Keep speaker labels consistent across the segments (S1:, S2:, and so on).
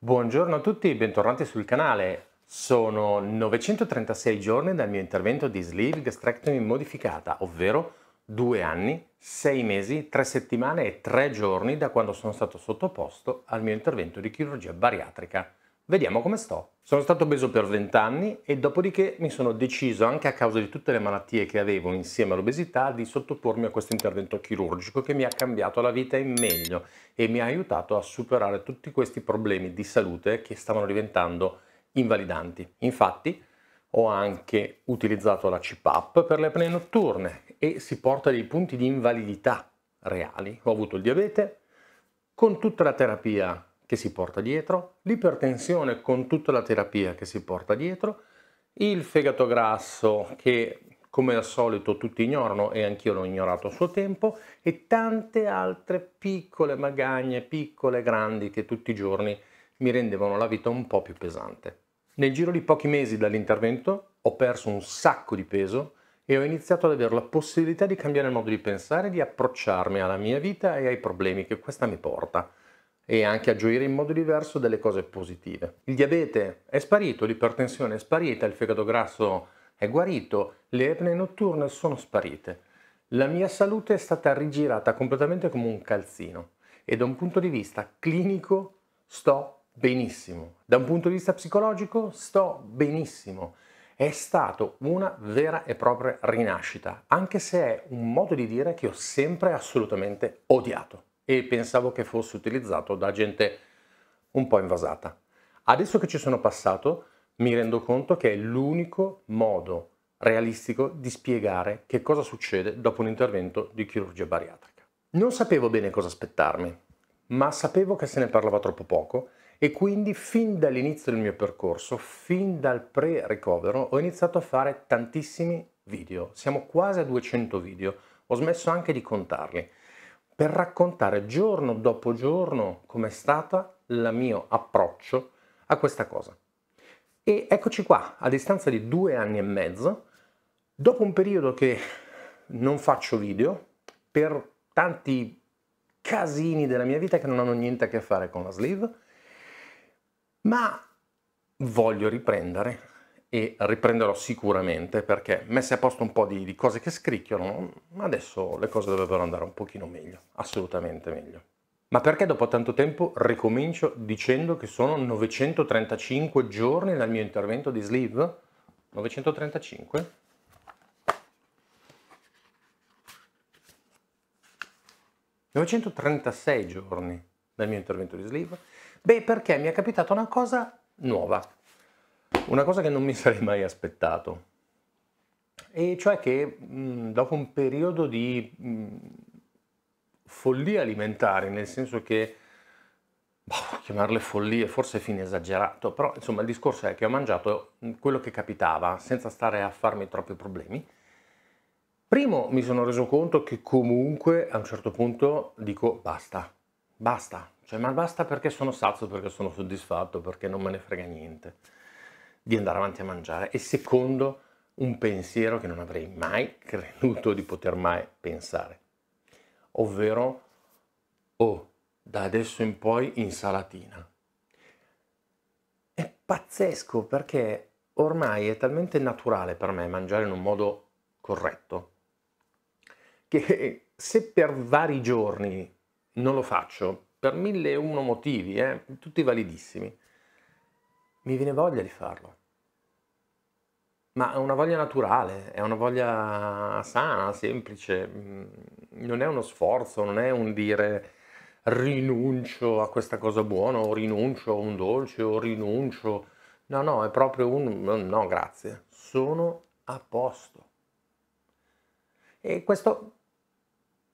S1: Buongiorno a tutti, bentornati sul canale. Sono 936 giorni dal mio intervento di sleeve gastrectomy modificata, ovvero 2 anni, 6 mesi, 3 settimane e 3 giorni da quando sono stato sottoposto al mio intervento di chirurgia bariatrica vediamo come sto. Sono stato obeso per 20 anni e dopodiché mi sono deciso, anche a causa di tutte le malattie che avevo insieme all'obesità, di sottopormi a questo intervento chirurgico che mi ha cambiato la vita in meglio e mi ha aiutato a superare tutti questi problemi di salute che stavano diventando invalidanti. Infatti ho anche utilizzato la CPAP per le apnee notturne e si porta dei punti di invalidità reali. Ho avuto il diabete, con tutta la terapia che si porta dietro, l'ipertensione con tutta la terapia che si porta dietro, il fegato grasso che come al solito tutti ignorano e anch'io l'ho ignorato a suo tempo e tante altre piccole magagne, piccole grandi che tutti i giorni mi rendevano la vita un po' più pesante. Nel giro di pochi mesi dall'intervento ho perso un sacco di peso e ho iniziato ad avere la possibilità di cambiare il modo di pensare di approcciarmi alla mia vita e ai problemi che questa mi porta e anche a gioire in modo diverso delle cose positive. Il diabete è sparito, l'ipertensione è sparita, il fegato grasso è guarito, le epne notturne sono sparite. La mia salute è stata rigirata completamente come un calzino e da un punto di vista clinico sto benissimo. Da un punto di vista psicologico sto benissimo. È stata una vera e propria rinascita, anche se è un modo di dire che ho sempre assolutamente odiato e pensavo che fosse utilizzato da gente un po' invasata. Adesso che ci sono passato mi rendo conto che è l'unico modo realistico di spiegare che cosa succede dopo un intervento di chirurgia bariatrica. Non sapevo bene cosa aspettarmi, ma sapevo che se ne parlava troppo poco e quindi fin dall'inizio del mio percorso, fin dal pre-ricovero, ho iniziato a fare tantissimi video. Siamo quasi a 200 video, ho smesso anche di contarli per raccontare giorno dopo giorno com'è stata il mio approccio a questa cosa. E eccoci qua, a distanza di due anni e mezzo, dopo un periodo che non faccio video, per tanti casini della mia vita che non hanno niente a che fare con la sleeve, ma voglio riprendere e riprenderò sicuramente perché messe a posto un po' di, di cose che scricchiolano, adesso le cose dovrebbero andare un pochino meglio, assolutamente meglio. Ma perché dopo tanto tempo ricomincio dicendo che sono 935 giorni dal mio intervento di sleeve? 935? «936 giorni dal mio intervento di sleeve?» Beh, perché mi è capitata una cosa nuova una cosa che non mi sarei mai aspettato, e cioè che mh, mm, dopo un periodo di mh, mm, follia alimentare, nel senso che boh, chiamarle follie forse fine esagerato, però insomma il discorso è che ho mangiato mm, quello che capitava senza stare a farmi troppi problemi. Primo mi sono reso conto che comunque a un certo punto dico basta, basta, cioè ma basta perché sono sazio, perché sono soddisfatto, perché non me ne frega niente di andare avanti a mangiare e secondo un pensiero che non avrei mai creduto di poter mai pensare, ovvero oh, da adesso in poi insalatina. È pazzesco perché ormai è talmente naturale per me mangiare in un modo corretto che se per vari giorni non lo faccio, per mille e uno motivi, eh, tutti validissimi, mi viene voglia di farlo. Ma è una voglia naturale, è una voglia sana, semplice, mm, non è uno sforzo, non è un dire rinuncio a questa cosa buona o rinuncio a un dolce o rinuncio. No, no, è proprio un mm, no, grazie, sono a posto. E questo,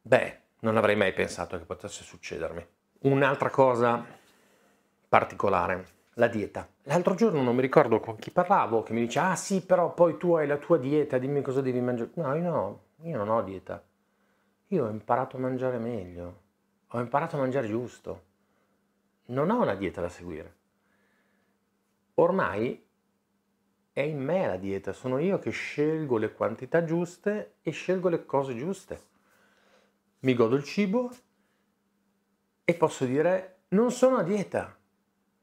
S1: beh, non avrei mai pensato che potesse succedermi. Un'altra cosa particolare la dieta. L'altro giorno non mi ricordo con chi parlavo, che mi dice, ah sì, però poi tu hai la tua dieta, dimmi cosa devi mangiare. No, io no, io non ho dieta. Io ho imparato a mangiare meglio, ho imparato a mangiare giusto. Non ho una dieta da seguire. Ormai è in me la dieta, sono io che scelgo le quantità giuste e scelgo le cose giuste. Mi godo il cibo e posso dire, non sono a dieta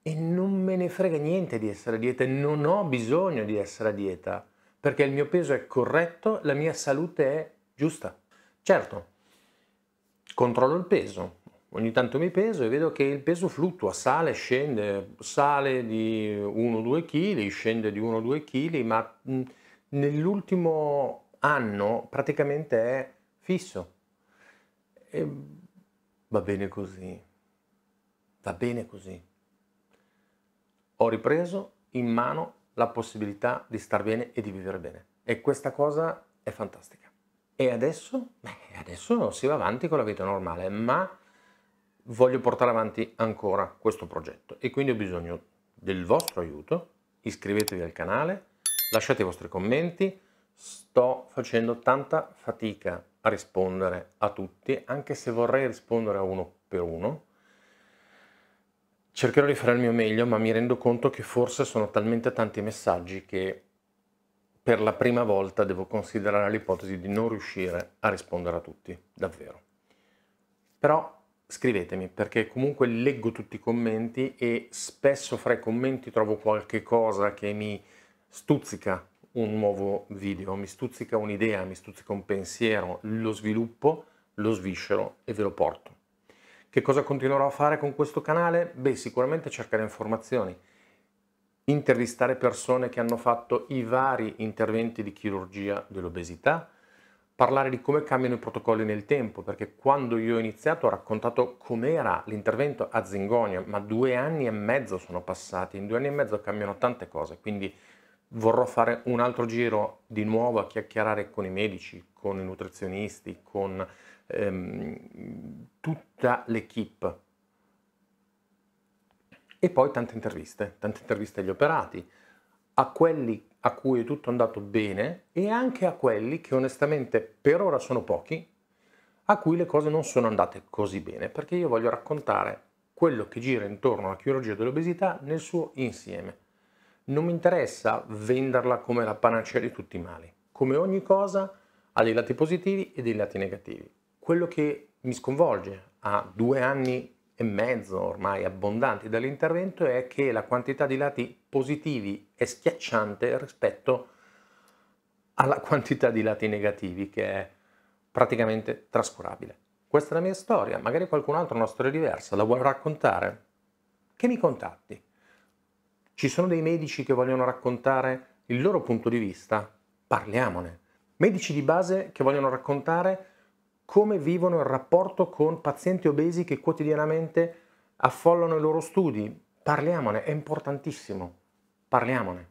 S1: e non me ne frega niente di essere a dieta e non ho bisogno di essere a dieta perché il mio peso è corretto, la mia salute è giusta. Certo, controllo il peso, ogni tanto mi peso e vedo che il peso fluttua, sale, scende, sale di 1-2 kg, scende di 1-2 kg, ma nell'ultimo anno praticamente è fisso. E va bene così, va bene così ho ripreso in mano la possibilità di star bene e di vivere bene. E questa cosa è fantastica. E adesso? Beh, adesso si va avanti con la vita normale, ma voglio portare avanti ancora questo progetto e quindi ho bisogno del vostro aiuto. Iscrivetevi al canale, lasciate i vostri commenti. Sto facendo tanta fatica a rispondere a tutti, anche se vorrei rispondere a uno per uno, Cercherò di fare il mio meglio, ma mi rendo conto che forse sono talmente tanti messaggi che per la prima volta devo considerare l'ipotesi di non riuscire a rispondere a tutti, davvero. Però scrivetemi perché comunque leggo tutti i commenti e spesso fra i commenti trovo qualche cosa che mi stuzzica un nuovo video, mi stuzzica un'idea, mi stuzzica un pensiero, lo sviluppo, lo sviscero e ve lo porto. Che cosa continuerò a fare con questo canale? Beh, sicuramente cercare informazioni, intervistare persone che hanno fatto i vari interventi di chirurgia dell'obesità, parlare di come cambiano i protocolli nel tempo, perché quando io ho iniziato ho raccontato com'era l'intervento a Zingonia, ma due anni e mezzo sono passati, in due anni e mezzo cambiano tante cose, quindi vorrò fare un altro giro di nuovo a chiacchierare con i medici, con i nutrizionisti, con ehm, tutta l'equipe. E poi tante interviste, tante interviste agli operati, a quelli a cui è tutto andato bene e anche a quelli che onestamente per ora sono pochi, a cui le cose non sono andate così bene, perché io voglio raccontare quello che gira intorno alla chirurgia dell'obesità nel suo insieme. Non mi interessa venderla come la panacea di tutti i mali, come ogni cosa ha dei lati positivi e dei lati negativi quello che mi sconvolge a due anni e mezzo ormai abbondanti dall'intervento è che la quantità di lati positivi è schiacciante rispetto alla quantità di lati negativi che è praticamente trascurabile. Questa è la mia storia, magari qualcun altro ha una storia diversa, la vuole raccontare? Che mi contatti. Ci sono dei medici che vogliono raccontare il loro punto di vista? Parliamone. Medici di base che vogliono raccontare come vivono il rapporto con pazienti obesi che quotidianamente affollano i loro studi. Parliamone, è importantissimo. Parliamone.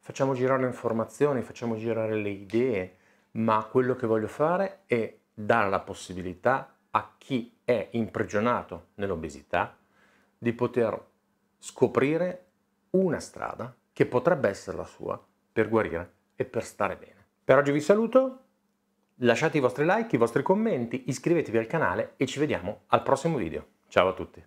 S1: Facciamo girare le informazioni, facciamo girare le idee, ma quello che voglio fare è dare la possibilità a chi è imprigionato nell'obesità di poter scoprire una strada che potrebbe essere la sua per guarire e per stare bene. Per oggi vi saluto, Lasciate i vostri like, i vostri commenti, iscrivetevi al canale e ci vediamo al prossimo video. Ciao a tutti!